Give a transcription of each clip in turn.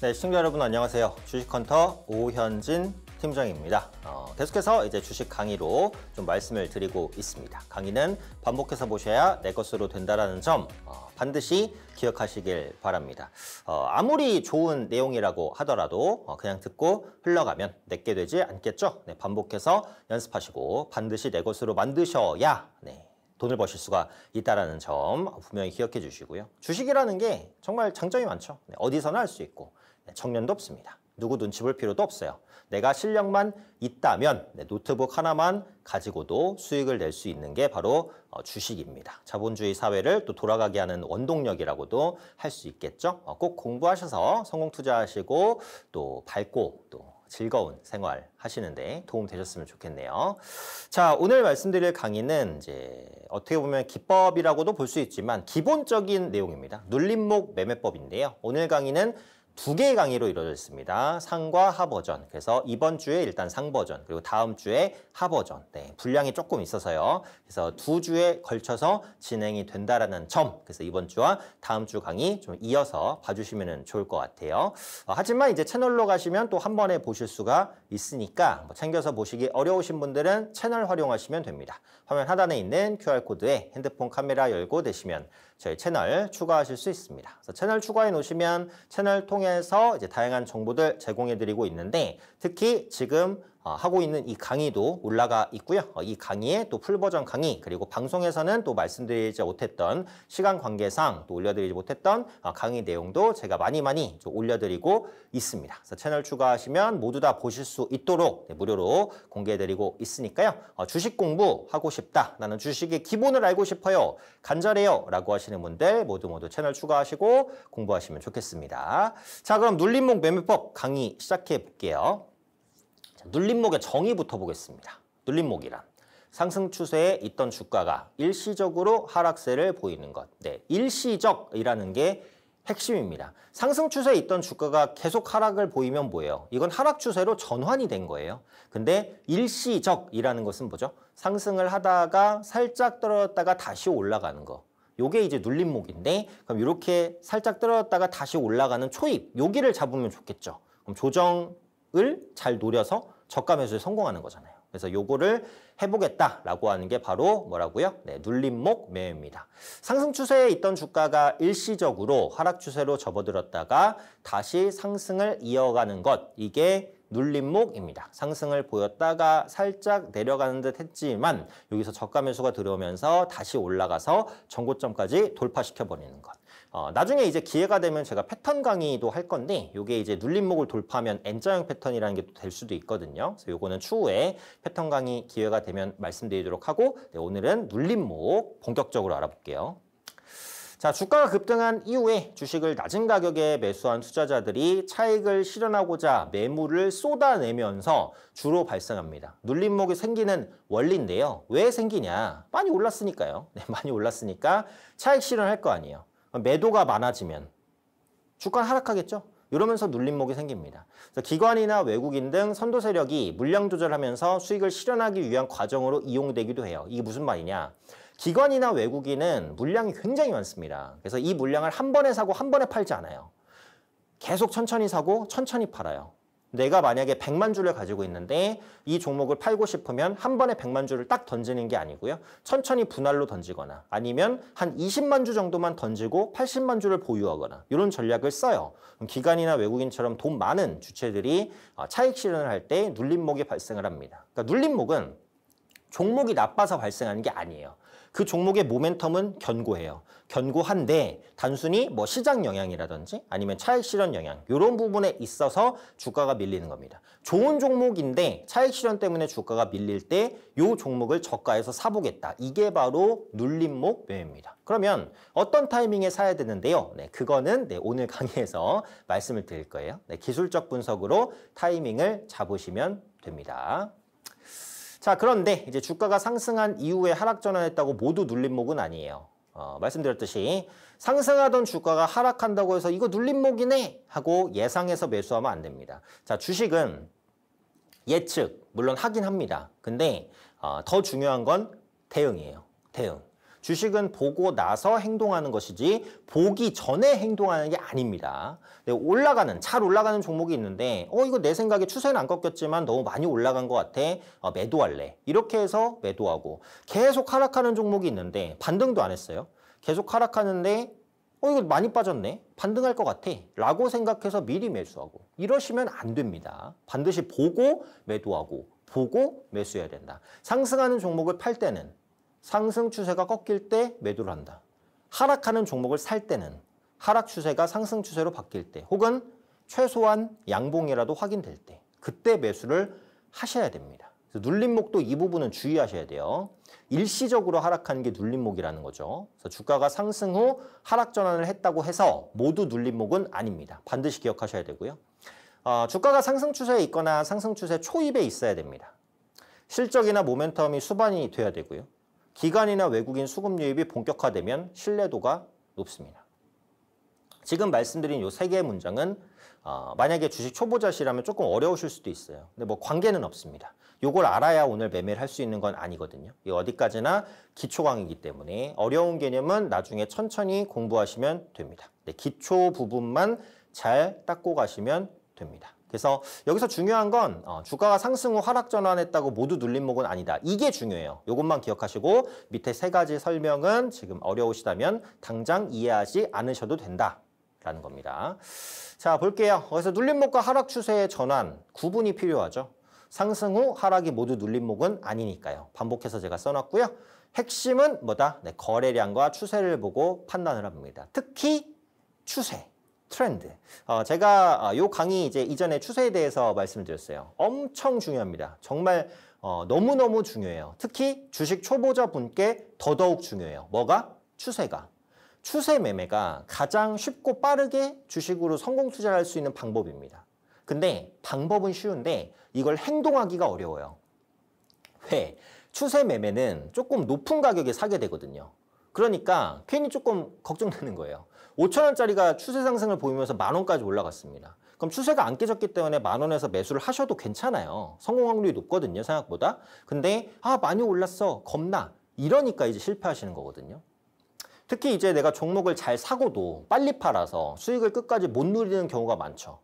네, 시청자 여러분 안녕하세요. 주식헌터 오현진 팀장입니다. 어, 계속해서 이제 주식 강의로 좀 말씀을 드리고 있습니다. 강의는 반복해서 보셔야 내 것으로 된다라는 점 어, 반드시 기억하시길 바랍니다. 어, 아무리 좋은 내용이라고 하더라도 어, 그냥 듣고 흘러가면 내게 되지 않겠죠. 네, 반복해서 연습하시고 반드시 내 것으로 만드셔야 네, 돈을 버실 수가 있다는 라점 분명히 기억해 주시고요. 주식이라는 게 정말 장점이 많죠. 네, 어디서나 할 수 있고 네, 청년도 없습니다. 누구 눈치 볼 필요도 없어요. 내가 실력만 있다면 노트북 하나만 가지고도 수익을 낼 수 있는 게 바로 어, 주식입니다. 자본주의 사회를 또 돌아가게 하는 원동력이라고도 할 수 있겠죠. 어, 꼭 공부하셔서 성공 투자하시고 또 밝고 또 즐거운 생활 하시는데 도움 되셨으면 좋겠네요. 자, 오늘 말씀드릴 강의는 이제 어떻게 보면 기법이라고도 볼 수 있지만 기본적인 내용입니다. 눌림목 매매법인데요. 오늘 강의는 두 개의 강의로 이루어져 있습니다. 상과 하 버전. 그래서 이번 주에 일단 상 버전, 그리고 다음 주에 하 버전. 네, 분량이 조금 있어서요. 그래서 두 주에 걸쳐서 진행이 된다라는 점. 그래서 이번 주와 다음 주 강의 좀 이어서 봐주시면 좋을 것 같아요. 어, 하지만 이제 채널로 가시면 또 한 번에 보실 수가 있으니까 뭐 챙겨서 보시기 어려우신 분들은 채널 활용하시면 됩니다. 화면 하단에 있는 QR코드에 핸드폰 카메라 열고 되시면 저희 채널 추가하실 수 있습니다. 그래서 채널 추가해 놓으시면 채널 통해서 이제 다양한 정보들 제공해 드리고 있는데 특히 지금 어, 하고 있는 이 강의도 올라가 있고요. 어, 이 강의의 또 풀버전 강의 그리고 방송에서는 또 말씀드리지 못했던 시간 관계상 또 올려드리지 못했던 어, 강의 내용도 제가 많이 많이 올려드리고 있습니다. 그래서 채널 추가하시면 모두 다 보실 수 있도록 네, 무료로 공개해드리고 있으니까요. 주식 공부하고 싶다. 나는 주식의 기본을 알고 싶어요. 간절해요. 라고 하시는 분들 모두 모두 채널 추가하시고 공부하시면 좋겠습니다. 자 그럼 눌림목 매매법 강의 시작해 볼게요. 눌림목의 정의부터 보겠습니다. 눌림목이란 상승 추세에 있던 주가가 일시적으로 하락세를 보이는 것. 네, 일시적이라는 게 핵심입니다. 상승 추세에 있던 주가가 계속 하락을 보이면 뭐예요? 이건 하락 추세로 전환이 된 거예요. 근데 일시적이라는 것은 뭐죠? 상승을 하다가 살짝 떨어졌다가 다시 올라가는 거. 요게 이제 눌림목인데 그럼 이렇게 살짝 떨어졌다가 다시 올라가는 초입 요기를 잡으면 좋겠죠. 그럼 조정을 잘 노려서 저가 매수에 성공하는 거잖아요. 그래서 요거를 해보겠다라고 하는 게 바로 뭐라고요? 네, 눌림목 매입니다. 상승 추세에 있던 주가가 일시적으로 하락 추세로 접어들었다가 다시 상승을 이어가는 것 이게 눌림목입니다. 상승을 보였다가 살짝 내려가는 듯 했지만 여기서 저가 매수가 들어오면서 다시 올라가서 전고점까지 돌파시켜버리는 것. 어, 나중에 이제 기회가 되면 제가 패턴 강의도 할 건데 이게 이제 눌림목을 돌파하면 N자형 패턴이라는 게 될 수도 있거든요. 그래서 요거는 추후에 패턴 강의 기회가 되면 말씀드리도록 하고 네, 오늘은 눌림목 본격적으로 알아볼게요. 자, 주가가 급등한 이후에 주식을 낮은 가격에 매수한 투자자들이 차익을 실현하고자 매물을 쏟아내면서 주로 발생합니다. 눌림목이 생기는 원리인데요. 왜 생기냐? 많이 올랐으니까요. 네, 많이 올랐으니까 차익 실현할 거 아니에요. 매도가 많아지면 주가 하락하겠죠. 이러면서 눌림목이 생깁니다. 기관이나 외국인 등 선도 세력이 물량 조절하면서 수익을 실현하기 위한 과정으로 이용되기도 해요. 이게 무슨 말이냐? 기관이나 외국인은 물량이 굉장히 많습니다. 그래서 이 물량을 한 번에 사고 한 번에 팔지 않아요. 계속 천천히 사고 천천히 팔아요. 내가 만약에 100만 주를 가지고 있는데 이 종목을 팔고 싶으면 한 번에 100만 주를 딱 던지는 게 아니고요. 천천히 분할로 던지거나 아니면 한 20만 주 정도만 던지고 80만 주를 보유하거나 이런 전략을 써요. 기관이나 외국인처럼 돈 많은 주체들이 어, 차익 실현을 할 때 눌림목이 발생을 합니다. 그러니까 눌림목은 종목이 나빠서 발생하는 게 아니에요. 그 종목의 모멘텀은 견고해요. 견고한데 단순히 뭐 시장 영향이라든지 아니면 차익 실현 영향 이런 부분에 있어서 주가가 밀리는 겁니다. 좋은 종목인데 차익 실현 때문에 주가가 밀릴 때 이 종목을 저가에서 사보겠다. 이게 바로 눌림목 매입니다. 그러면 어떤 타이밍에 사야 되는데요. 네, 그거는 네, 오늘 강의에서 말씀을 드릴 거예요. 네, 기술적 분석으로 타이밍을 잡으시면 됩니다. 자 그런데 이제 주가가 상승한 이후에 하락 전환했다고 모두 눌림목은 아니에요. 어, 말씀드렸듯이 상승하던 주가가 하락한다고 해서 이거 눌림목이네 하고 예상해서 매수하면 안 됩니다. 자 주식은 예측 물론 하긴 합니다. 근데 어, 더 중요한 건 대응이에요. 대응. 주식은 보고 나서 행동하는 것이지 보기 전에 행동하는 게 아닙니다. 올라가는 잘 올라가는 종목이 있는데 어 이거 내 생각에 추세는 안 꺾였지만 너무 많이 올라간 것 같아 어, 매도할래 이렇게 해서 매도하고 계속 하락하는 종목이 있는데 반등도 안 했어요. 계속 하락하는데 어 이거 많이 빠졌네 반등할 것 같아 라고 생각해서 미리 매수하고 이러시면 안 됩니다 반드시 보고 매도하고 보고 매수해야 된다 상승하는 종목을 팔 때는 상승 추세가 꺾일 때 매도를 한다. 하락하는 종목을 살 때는 하락 추세가 상승 추세로 바뀔 때 혹은 최소한 양봉이라도 확인될 때 그때 매수를 하셔야 됩니다. 그래서 눌림목도 이 부분은 주의하셔야 돼요. 일시적으로 하락하는게 눌림목이라는 거죠. 그래서 주가가 상승 후 하락 전환을 했다고 해서 모두 눌림목은 아닙니다. 반드시 기억하셔야 되고요. 어, 주가가 상승 추세에 있거나 상승 추세 초입에 있어야 됩니다. 실적이나 모멘텀이 수반이 돼야 되고요. 기관이나 외국인 수급 유입이 본격화되면 신뢰도가 높습니다. 지금 말씀드린 이 세 개의 문장은 어, 만약에 주식 초보자시라면 조금 어려우실 수도 있어요. 근데 뭐 관계는 없습니다. 이걸 알아야 오늘 매매를 할 수 있는 건 아니거든요. 이 어디까지나 기초 강의이기 때문에 어려운 개념은 나중에 천천히 공부하시면 됩니다. 네, 기초 부분만 잘 닦고 가시면 됩니다. 그래서 여기서 중요한 건 어, 주가가 상승 후 하락 전환했다고 모두 눌림목은 아니다. 이게 중요해요. 이것만 기억하시고 밑에 세 가지 설명은 지금 어려우시다면 당장 이해하지 않으셔도 된다. 라는 겁니다. 자 볼게요. 여기서 눌림목과 하락 추세의 전환 구분이 필요하죠. 상승 후 하락이 모두 눌림목은 아니니까요. 반복해서 제가 써놨고요. 핵심은 뭐다? 네, 거래량과 추세를 보고 판단을 합니다. 특히 추세. 트렌드. 어, 제가 이 어, 강의 이제 이전에 추세에 대해서 말씀드렸어요. 엄청 중요합니다. 정말 어, 너무너무 중요해요. 특히 주식 초보자분께 더더욱 중요해요. 뭐가? 추세가. 추세 매매가 가장 쉽고 빠르게 주식으로 성공 투자를 할 수 있는 방법입니다. 근데 방법은 쉬운데 이걸 행동하기가 어려워요. 왜? 추세 매매는 조금 높은 가격에 사게 되거든요. 그러니까 괜히 조금 걱정되는 거예요. 5천 원짜리가 추세 상승을 보이면서 만 원까지 올라갔습니다. 그럼 추세가 안 깨졌기 때문에 만 원에서 매수를 하셔도 괜찮아요. 성공 확률이 높거든요, 생각보다. 근데 아 많이 올랐어, 겁나. 이러니까 이제 실패하시는 거거든요. 특히 이제 내가 종목을 잘 사고도 빨리 팔아서 수익을 끝까지 못 누리는 경우가 많죠.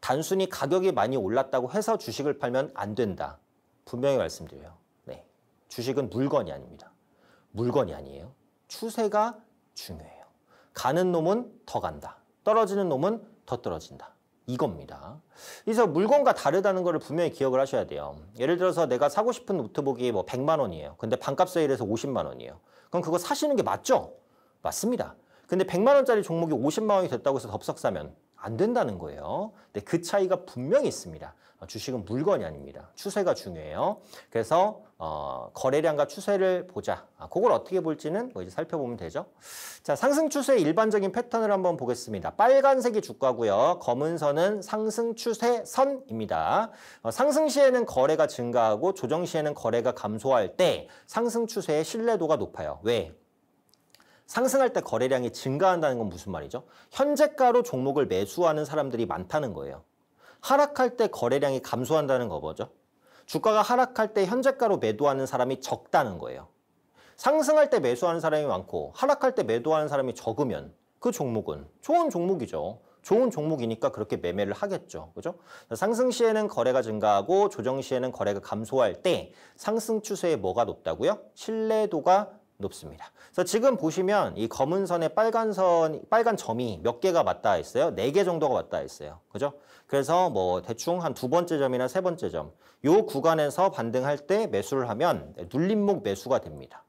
단순히 가격이 많이 올랐다고 해서 주식을 팔면 안 된다. 분명히 말씀드려요. 네. 주식은 물건이 아닙니다. 물건이 아니에요. 추세가 중요해요. 가는 놈은 더 간다. 떨어지는 놈은 더 떨어진다. 이겁니다. 그래서 물건과 다르다는 것을 분명히 기억을 하셔야 돼요. 예를 들어서 내가 사고 싶은 노트북이 뭐 100만 원이에요. 근데 반값 세일해서 50만 원이에요. 그럼 그거 사시는 게 맞죠? 맞습니다. 근데 100만 원짜리 종목이 50만 원이 됐다고 해서 덥석 사면 안 된다는 거예요. 근데 그 차이가 분명히 있습니다. 어, 주식은 물건이 아닙니다. 추세가 중요해요. 그래서 어, 거래량과 추세를 보자. 아, 그걸 어떻게 볼지는 뭐 이제 살펴보면 되죠. 자, 상승 추세의 일반적인 패턴을 한번 보겠습니다. 빨간색이 주가고요. 검은 선은 상승 추세 선입니다. 어, 상승 시에는 거래가 증가하고 조정 시에는 거래가 감소할 때 상승 추세의 신뢰도가 높아요. 왜? 상승할 때 거래량이 증가한다는 건 무슨 말이죠? 현재가로 종목을 매수하는 사람들이 많다는 거예요. 하락할 때 거래량이 감소한다는 거 뭐죠? 주가가 하락할 때 현재가로 매도하는 사람이 적다는 거예요. 상승할 때 매수하는 사람이 많고 하락할 때 매도하는 사람이 적으면 그 종목은 좋은 종목이죠. 좋은 종목이니까 그렇게 매매를 하겠죠. 그죠? 상승 시에는 거래가 증가하고 조정 시에는 거래가 감소할 때 상승 추세에 뭐가 높다고요? 신뢰도가 높습니다. 그래서 지금 보시면 이 검은 선에 빨간 선, 빨간 점이 몇 개가 맞닿아 있어요? 네 개 정도가 맞닿아 있어요. 그죠? 그래서 뭐 대충 한 두 번째 점이나 세 번째 점, 요 구간에서 반등할 때 매수를 하면 눌림목 매수가 됩니다.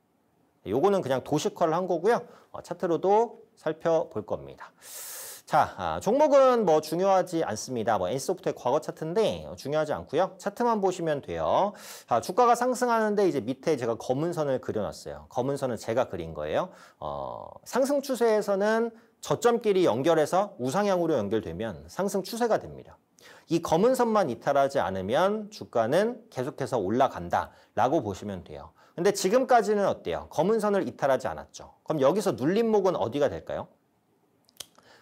요거는 그냥 도식화를 한 거고요. 어, 차트로도 살펴볼 겁니다. 자, 아, 종목은 뭐 중요하지 않습니다. 뭐 N소프트의 과거 차트인데 중요하지 않고요. 차트만 보시면 돼요. 자, 주가가 상승하는데 이제 밑에 제가 검은 선을 그려놨어요. 검은 선은 제가 그린 거예요. 어, 상승 추세에서는 저점끼리 연결해서 우상향으로 연결되면 상승 추세가 됩니다. 이 검은 선만 이탈하지 않으면 주가는 계속해서 올라간다라고 보시면 돼요. 근데 지금까지는 어때요? 검은 선을 이탈하지 않았죠. 그럼 여기서 눌림목은 어디가 될까요?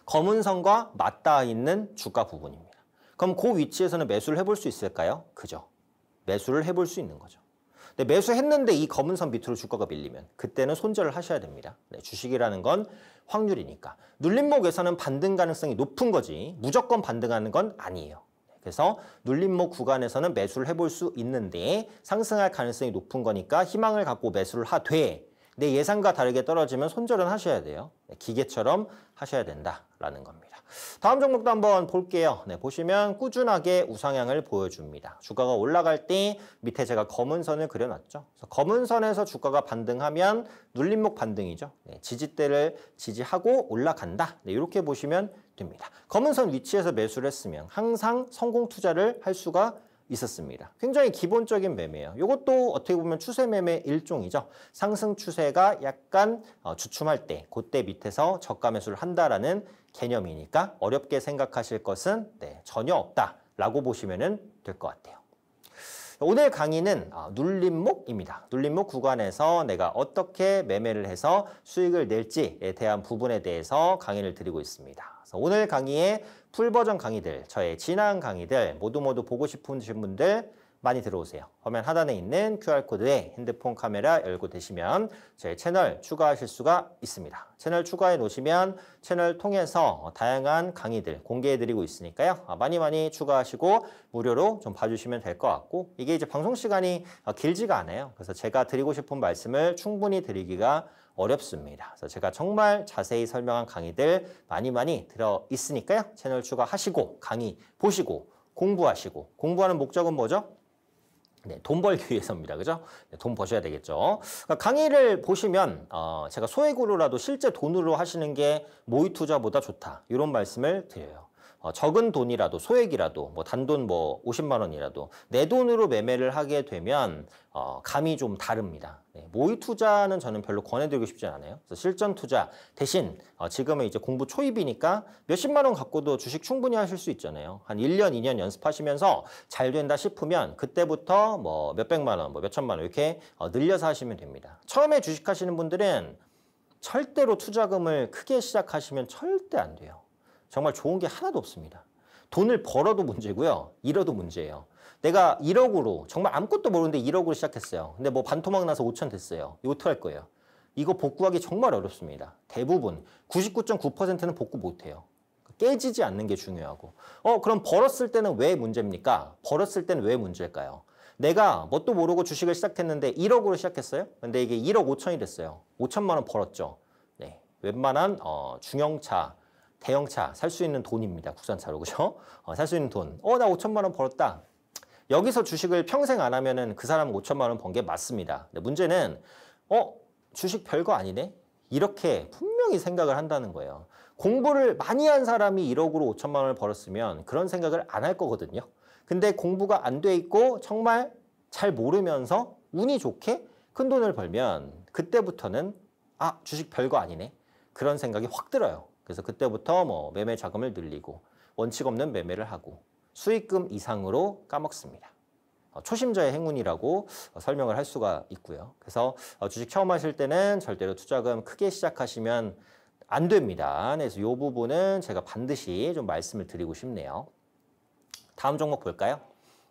검은선과 맞닿아 있는 주가 부분입니다. 그럼 그 위치에서는 매수를 해볼 수 있을까요? 그죠. 매수를 해볼 수 있는 거죠. 근 매수했는데 이 검은 선 밑으로 주가가 밀리면 그때는 손절을 하셔야 됩니다. 네, 주식이라는 건 확률이니까. 눌림목에서는 반등 가능성이 높은 거지 무조건 반등하는 건 아니에요. 그래서 눌림목 구간에서는 매수를 해볼 수 있는데 상승할 가능성이 높은 거니까 희망을 갖고 매수를 하되 내 예상과 다르게 떨어지면 손절은 하셔야 돼요. 네, 기계처럼 하셔야 된다. 라는 겁니다. 다음 종목도 한번 볼게요. 네, 보시면 꾸준하게 우상향을 보여줍니다. 주가가 올라갈 때 밑에 제가 검은 선을 그려놨죠. 검은 선에서 주가가 반등하면 눌림목 반등이죠. 네, 지지대를 지지하고 올라간다. 네, 이렇게 보시면 됩니다. 검은 선 위치에서 매수를 했으면 항상 성공 투자를 할 수가 있었습니다. 굉장히 기본적인 매매예요. 이것도 어떻게 보면 추세 매매 일종이죠. 상승 추세가 약간 어, 주춤할 때, 그때 밑에서 저가 매수를 한다라는 개념이니까 어렵게 생각하실 것은 네, 전혀 없다라고 보시면 될 것 같아요. 오늘 강의는 어, 눌림목입니다. 눌림목 구간에서 내가 어떻게 매매를 해서 수익을 낼지에 대한 부분에 대해서 강의를 드리고 있습니다. 오늘 강의의 풀버전 강의들, 저의 지난 강의들 모두 모두 보고 싶으신 분들 많이 들어오세요. 화면 하단에 있는 QR코드에 핸드폰 카메라 열고 되시면 저희 채널 추가하실 수가 있습니다. 채널 추가해 놓으시면 채널 통해서 다양한 강의들 공개해 드리고 있으니까요. 아, 많이 많이 추가하시고 무료로 좀 봐주시면 될 것 같고 이게 이제 방송 시간이 길지가 않아요. 그래서 제가 드리고 싶은 말씀을 충분히 드리기가 어렵습니다. 그래서 제가 정말 자세히 설명한 강의들 많이 많이 들어 있으니까요. 채널 추가하시고 강의 보시고 공부하시고 공부하는 목적은 뭐죠? 네, 돈 벌기 위해서입니다. 그죠? 네, 돈 버셔야 되겠죠. 그러니까 강의를 보시면 어, 제가 소액으로라도 실제 돈으로 하시는 게 모의 투자보다 좋다. 이런 말씀을 드려요. 어, 적은 돈이라도 소액이라도 뭐 단돈 뭐 50만 원이라도 내 돈으로 매매를 하게 되면 어, 감이 좀 다릅니다. 네, 모의 투자는 저는 별로 권해드리고 싶지 않아요. 그래서 실전 투자 대신 어, 지금은 이제 공부 초입이니까 몇십만 원 갖고도 주식 충분히 하실 수 있잖아요. 한 1년, 2년 연습하시면서 잘 된다 싶으면 그때부터 뭐 몇백만 원, 뭐 몇천만 원 이렇게 어, 늘려서 하시면 됩니다. 처음에 주식하시는 분들은 절대로 투자금을 크게 시작하시면 절대 안 돼요. 정말 좋은 게 하나도 없습니다. 돈을 벌어도 문제고요. 잃어도 문제예요. 내가 1억으로 정말 아무것도 모르는데 1억으로 시작했어요. 근데 뭐 반토막 나서 5천 됐어요. 이거 어떡할 거예요? 이거 복구하기 정말 어렵습니다. 대부분 99.9%는 복구 못해요. 깨지지 않는 게 중요하고 어 그럼 벌었을 때는 왜 문제입니까? 벌었을 때는 왜 문제일까요? 내가 뭣도 뭐 모르고 주식을 시작했는데 1억으로 시작했어요? 근데 이게 1억 5천이 됐어요. 5천만 원 벌었죠. 네, 웬만한 어, 중형차 대형차 살 수 있는 돈입니다. 국산차로 그죠? 어, 살 수 있는 돈. 어나 5천만 원 벌었다. 여기서 주식을 평생 안 하면은 그 사람 5천만 원 번 게 맞습니다. 근데 문제는 어 주식 별거 아니네. 이렇게 분명히 생각을 한다는 거예요. 공부를 많이 한 사람이 1억으로 5천만 원을 벌었으면 그런 생각을 안 할 거거든요. 근데 공부가 안 돼 있고 정말 잘 모르면서 운이 좋게 큰 돈을 벌면 그때부터는 아 주식 별거 아니네 그런 생각이 확 들어요. 그래서 그때부터 뭐 매매 자금을 늘리고 원칙 없는 매매를 하고 수익금 이상으로 까먹습니다. 어, 초심자의 행운이라고 어, 설명을 할 수가 있고요. 그래서 어, 주식 처음 하실 때는 절대로 투자금 크게 시작하시면 안 됩니다. 그래서 이 부분은 제가 반드시 좀 말씀을 드리고 싶네요. 다음 종목 볼까요?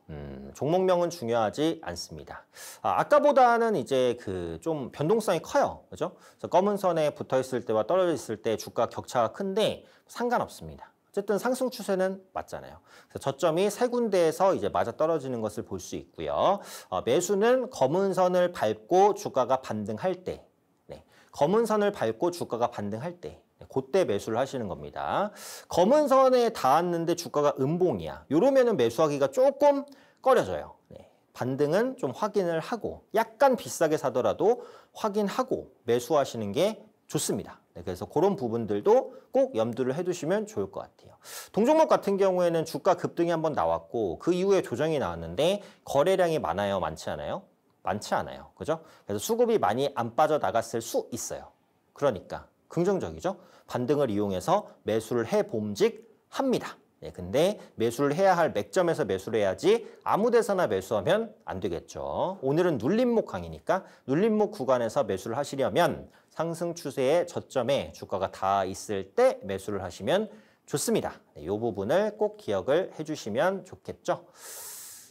음, 종목명은 중요하지 않습니다. 아, 까보다는 이제 그 좀 변동성이 커요. 그죠? 검은 선에 붙어 있을 때와 떨어져 있을 때 주가 격차가 큰데 상관없습니다. 어쨌든 상승 추세는 맞잖아요. 저점이 세 군데에서 이제 맞아 떨어지는 것을 볼 수 있고요. 어, 매수는 검은 선을 밟고 주가가 반등할 때, 네. 검은 선을 밟고 주가가 반등할 때 그때 매수를 하시는 겁니다. 검은 선에 닿았는데 주가가 음봉이야. 이러면 매수하기가 조금 꺼려져요. 네. 반등은 좀 확인을 하고 약간 비싸게 사더라도 확인하고 매수하시는 게 좋습니다. 네, 그래서 그런 부분들도 꼭 염두를 해두시면 좋을 것 같아요. 동종목 같은 경우에는 주가 급등이 한번 나왔고 그 이후에 조정이 나왔는데 거래량이 많아요? 많지 않아요? 많지 않아요. 그죠? 그래서 수급이 많이 안 빠져나갔을 수 있어요. 그러니까 긍정적이죠? 반등을 이용해서 매수를 해봄직합니다. 예, 근데 매수를 해야 할 맥점에서 매수를 해야지 아무 데서나 매수하면 안 되겠죠. 오늘은 눌림목 강이니까 눌림목 구간에서 매수를 하시려면 상승 추세의 저점에 주가가 다 있을 때 매수를 하시면 좋습니다. 이 예, 부분을 꼭 기억을 해주시면 좋겠죠.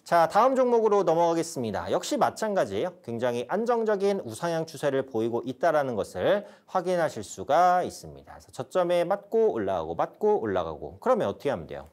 자, 다음 종목으로 넘어가겠습니다. 역시 마찬가지예요. 굉장히 안정적인 우상향 추세를 보이고 있다는 것을 확인하실 수가 있습니다. 그래서 저점에 맞고 올라가고 맞고 올라가고 그러면 어떻게 하면 돼요?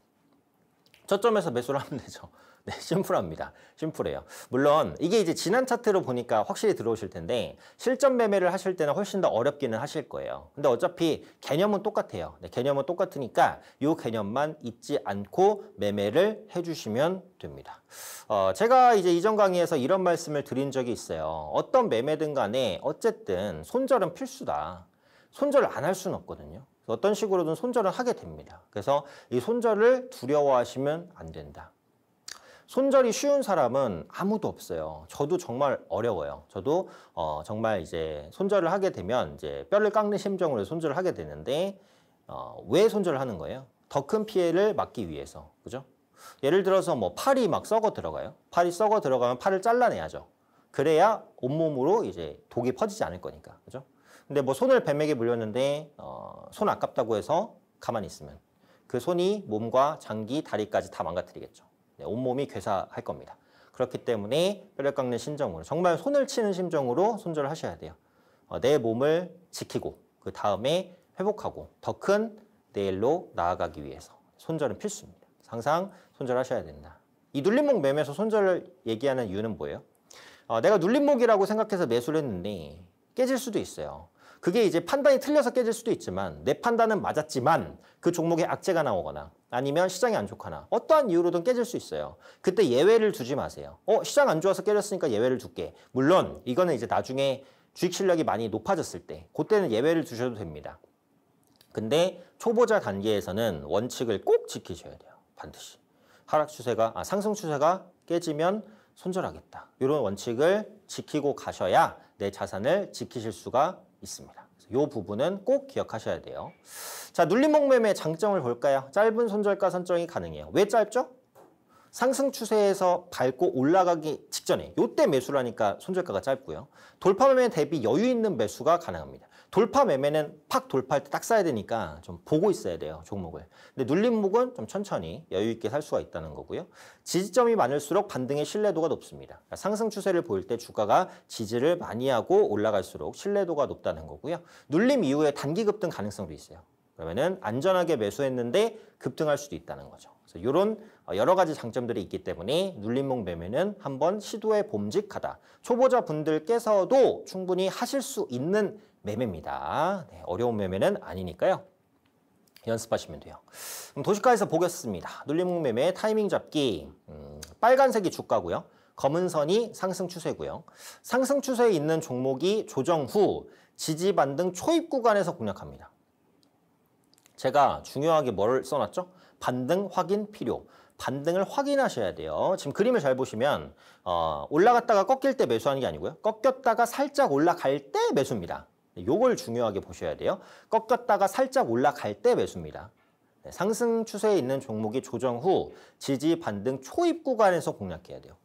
저점에서 매수를 하면 되죠. 네, 심플합니다. 심플해요. 물론 이게 이제 지난 차트로 보니까 확실히 들어오실 텐데 실전 매매를 하실 때는 훨씬 더 어렵기는 하실 거예요. 근데 어차피 개념은 똑같아요. 네, 개념은 똑같으니까 이 개념만 잊지 않고 매매를 해주시면 됩니다. 어, 제가 이제 이전 강의에서 이런 말씀을 드린 적이 있어요. 어떤 매매든 간에 어쨌든 손절은 필수다. 손절을 안 할 수는 없거든요. 어떤 식으로든 손절을 하게 됩니다. 그래서 이 손절을 두려워하시면 안 된다. 손절이 쉬운 사람은 아무도 없어요. 저도 정말 어려워요. 저도 어, 정말 이제 손절을 하게 되면 이제 뼈를 깎는 심정으로 손절을 하게 되는데 어, 왜 손절을 하는 거예요? 더 큰 피해를 막기 위해서. 그죠? 예를 들어서 뭐 팔이 막 썩어 들어가요. 팔이 썩어 들어가면 팔을 잘라내야죠. 그래야 온몸으로 이제 독이 퍼지지 않을 거니까. 그죠? 근데 뭐 손을 뱀에게 물렸는데 어, 손 아깝다고 해서 가만히 있으면 그 손이 몸과 장기, 다리까지 다 망가뜨리겠죠. 네, 온몸이 괴사할 겁니다. 그렇기 때문에 뼈를 깎는 심정으로 정말 손을 치는 심정으로 손절을 하셔야 돼요. 어, 내 몸을 지키고 그 다음에 회복하고 더 큰 내일로 나아가기 위해서 손절은 필수입니다. 항상 손절하셔야 된다. 이 눌림목 매매에서 손절을 얘기하는 이유는 뭐예요? 어, 내가 눌림목이라고 생각해서 매수를 했는데 깨질 수도 있어요. 그게 이제 판단이 틀려서 깨질 수도 있지만 내 판단은 맞았지만 그 종목에 악재가 나오거나 아니면 시장이 안 좋거나 어떠한 이유로든 깨질 수 있어요. 그때 예외를 두지 마세요. 어 시장 안 좋아서 깨졌으니까 예외를 줄게. 물론 이거는 이제 나중에 주식 실력이 많이 높아졌을 때 그때는 예외를 두셔도 됩니다. 근데 초보자 단계에서는 원칙을 꼭 지키셔야 돼요. 반드시. 하락 추세가 아 상승 추세가 깨지면 손절하겠다. 이런 원칙을 지키고 가셔야 내 자산을 지키실 수가 있습니다. 이 부분은 꼭 기억하셔야 돼요. 자, 눌림목 매매 장점을 볼까요? 짧은 손절가 선정이 가능해요. 왜 짧죠? 상승 추세에서 밟고 올라가기 직전에 요때 매수를 하니까 손절가가 짧고요. 돌파 매매 대비 여유 있는 매수가 가능합니다. 돌파 매매는 팍 돌파할 때 딱 사야 되니까 좀 보고 있어야 돼요 종목을 근데 눌림목은 좀 천천히 여유 있게 살 수가 있다는 거고요 지지점이 많을수록 반등의 신뢰도가 높습니다 그러니까 상승 추세를 보일 때 주가가 지지를 많이 하고 올라갈수록 신뢰도가 높다는 거고요 눌림 이후에 단기 급등 가능성도 있어요 그러면은 안전하게 매수했는데 급등할 수도 있다는 거죠 이런 어, 여러 가지 장점들이 있기 때문에 눌림목 매매는 한번 시도해 봄직하다. 초보자 분들께서도 충분히 하실 수 있는 매매입니다. 네, 어려운 매매는 아니니까요. 연습하시면 돼요. 그럼 도시가에서 보겠습니다. 눌림목 매매 타이밍 잡기. 음, 빨간색이 주가고요. 검은 선이 상승 추세고요. 상승 추세에 있는 종목이 조정 후 지지 반등 초입 구간에서 공략합니다. 제가 중요하게 뭘 써놨죠? 반등 확인 필요. 반등을 확인하셔야 돼요. 지금 그림을 잘 보시면 어, 올라갔다가 꺾일 때 매수하는 게 아니고요. 꺾였다가 살짝 올라갈 때 매수입니다. 네, 요걸 중요하게 보셔야 돼요. 꺾였다가 살짝 올라갈 때 매수입니다. 네, 상승 추세에 있는 종목이 조정 후 지지 반등 초입 구간에서 공략해야 돼요.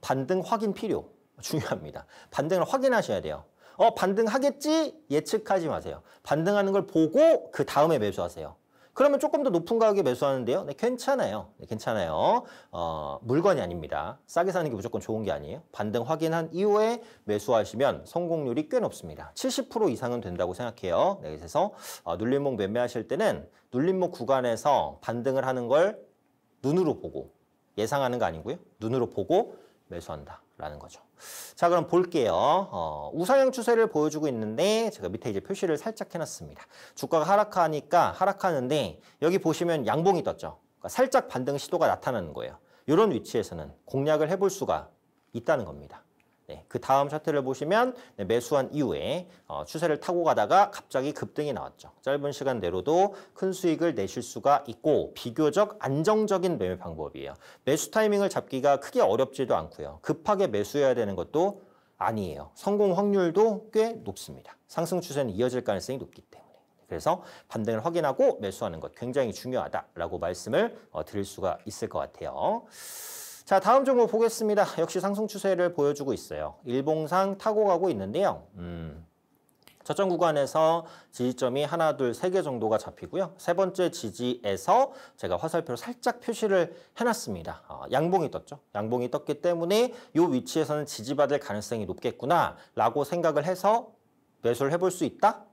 반등 확인 필요. 중요합니다. 반등을 확인하셔야 돼요. 어, 반등하겠지? 예측하지 마세요. 반등하는 걸 보고 그 다음에 매수하세요. 그러면 조금 더 높은 가격에 매수하는데요. 네, 괜찮아요. 네, 괜찮아요. 어, 물건이 아닙니다. 싸게 사는 게 무조건 좋은 게 아니에요. 반등 확인한 이후에 매수하시면 성공률이 꽤 높습니다. 70% 이상은 된다고 생각해요. 네, 그래서 어, 눌림목 매매하실 때는 눌림목 구간에서 반등을 하는 걸 눈으로 보고 예상하는 거 아니고요. 눈으로 보고 매수한다. 라는 거죠. 자 그럼 볼게요. 어, 우상향 추세를 보여주고 있는데 제가 밑에 이제 표시를 살짝 해놨습니다. 주가가 하락하니까 하락하는데 여기 보시면 양봉이 떴죠. 그러니까 살짝 반등 시도가 나타나는 거예요. 이런 위치에서는 공략을 해볼 수가 있다는 겁니다. 네, 그 다음 차트를 보시면 네, 매수한 이후에 어, 추세를 타고 가다가 갑자기 급등이 나왔죠. 짧은 시간 내로도 큰 수익을 내실 수가 있고 비교적 안정적인 매매 방법이에요. 매수 타이밍을 잡기가 크게 어렵지도 않고요. 급하게 매수해야 되는 것도 아니에요. 성공 확률도 꽤 높습니다. 상승 추세는 이어질 가능성이 높기 때문에. 그래서 반등을 확인하고 매수하는 것 굉장히 중요하다라고 말씀을 어, 드릴 수가 있을 것 같아요. 자, 다음 종목 보겠습니다. 역시 상승 추세를 보여주고 있어요. 일봉상 타고 가고 있는데요. 음. 저점 구간에서 지지점이 하나, 둘, 세 개 정도가 잡히고요. 세 번째 지지에서 제가 화살표로 살짝 표시를 해놨습니다. 어, 양봉이 떴죠. 양봉이 떴기 때문에 이 위치에서는 지지받을 가능성이 높겠구나라고 생각을 해서 매수를 해볼 수 있다?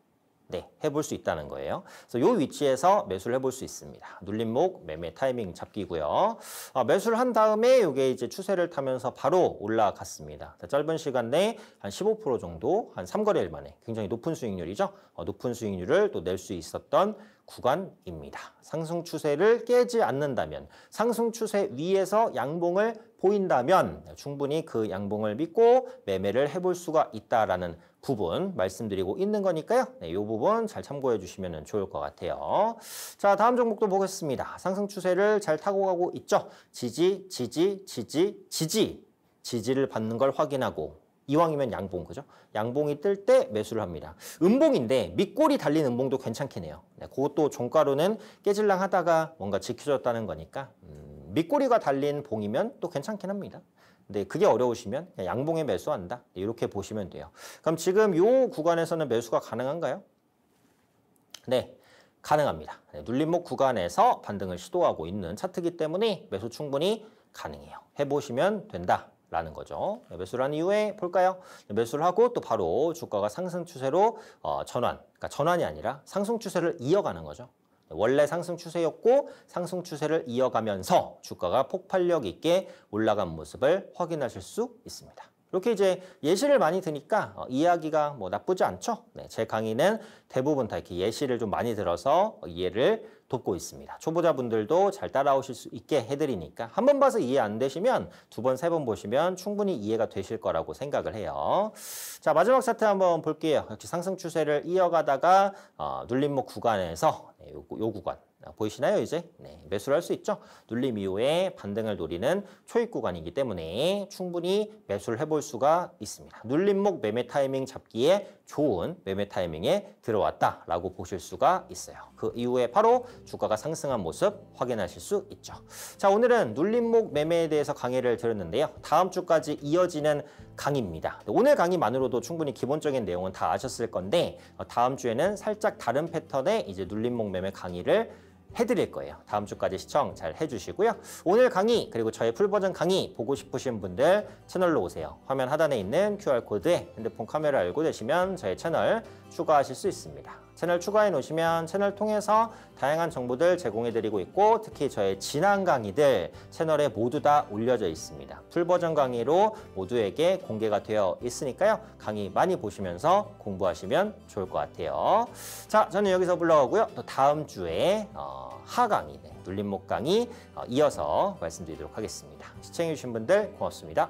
네, 해볼 수 있다는 거예요. 그래서 이 위치에서 매수를 해볼 수 있습니다. 눌림목, 매매 타이밍 잡기고요. 아, 매수를 한 다음에 이게 이제 추세를 타면서 바로 올라갔습니다. 짧은 시간 내에 한 15% 정도, 한 3거래일 만에 굉장히 높은 수익률이죠. 어, 높은 수익률을 또 낼 수 있었던 구간입니다. 상승 추세를 깨지 않는다면, 상승 추세 위에서 양봉을 보인다면 충분히 그 양봉을 믿고 매매를 해볼 수가 있다라는 부분 말씀드리고 있는 거니까요. 네, 이 부분 잘 참고해 주시면 좋을 것 같아요. 자, 다음 종목도 보겠습니다. 상승 추세를 잘 타고 가고 있죠. 지지, 지지, 지지, 지지. 지지를 받는 걸 확인하고 이왕이면 양봉, 그죠? 양봉이 뜰 때 매수를 합니다. 음봉인데 밑골이 달린 음봉도 괜찮긴 해요. 네, 그것도 종가로는 깨질랑 하다가 뭔가 지켜졌다는 거니까 음, 밑골이가 달린 봉이면 또 괜찮긴 합니다. 근데 네, 그게 어려우시면 양봉에 매수한다. 네, 이렇게 보시면 돼요. 그럼 지금 요 구간에서는 매수가 가능한가요? 네. 가능합니다. 네, 눌림목 구간에서 반등을 시도하고 있는 차트기 때문에 매수 충분히 가능해요. 해보시면 된다. 라는 거죠. 네, 매수를 한 이후에 볼까요? 매수를 하고 또 바로 주가가 상승 추세로 어, 전환, 그러니까 전환이 아니라 상승 추세를 이어가는 거죠. 원래 상승 추세였고 상승 추세를 이어가면서 주가가 폭발력 있게 올라간 모습을 확인하실 수 있습니다. 이렇게 이제 예시를 많이 드니까 어, 이해하기가 뭐 나쁘지 않죠? 네, 제 강의는 대부분 다 이렇게 예시를 좀 많이 들어서 이해를 돕고 있습니다. 초보자분들도 잘 따라오실 수 있게 해드리니까 한 번 봐서 이해 안 되시면 두 번, 세 번 보시면 충분히 이해가 되실 거라고 생각을 해요. 자, 마지막 차트 한번 볼게요. 역시 상승 추세를 이어가다가 어, 눌림목 구간에서 네, 요, 요 구간 아, 보이시나요 이제? 네, 매수를 할 수 있죠. 눌림 이후에 반등을 노리는 초입 구간이기 때문에 충분히 매수를 해볼 수가 있습니다. 눌림목 매매 타이밍 잡기에 좋은 매매 타이밍에 들어왔다라고 보실 수가 있어요. 그 이후에 바로 주가가 상승한 모습 확인하실 수 있죠. 자 오늘은 눌림목 매매에 대해서 강의를 드렸는데요. 다음 주까지 이어지는 강의입니다. 네, 오늘 강의만으로도 충분히 기본적인 내용은 다 아셨을 건데 어, 다음 주에는 살짝 다른 패턴의 이제 눌림목 매매 강의를 해드릴 거예요. 다음 주까지 시청 잘 해주시고요. 오늘 강의 그리고 저의 풀버전 강의 보고 싶으신 분들 채널로 오세요. 화면 하단에 있는 QR코드에 핸드폰 카메라 알고 되시면 저의 채널 추가하실 수 있습니다. 채널 추가해 놓으시면 채널 통해서 다양한 정보들 제공해 드리고 있고 특히 저의 지난 강의들 채널에 모두 다 올려져 있습니다. 풀버전 강의로 모두에게 공개가 되어 있으니까요. 강의 많이 보시면서 공부하시면 좋을 것 같아요. 자, 저는 여기서 불러오고요. 또 다음 주에 어, 하강의, 네, 눌림목 강의 어, 이어서 말씀드리도록 하겠습니다. 시청해 주신 분들 고맙습니다.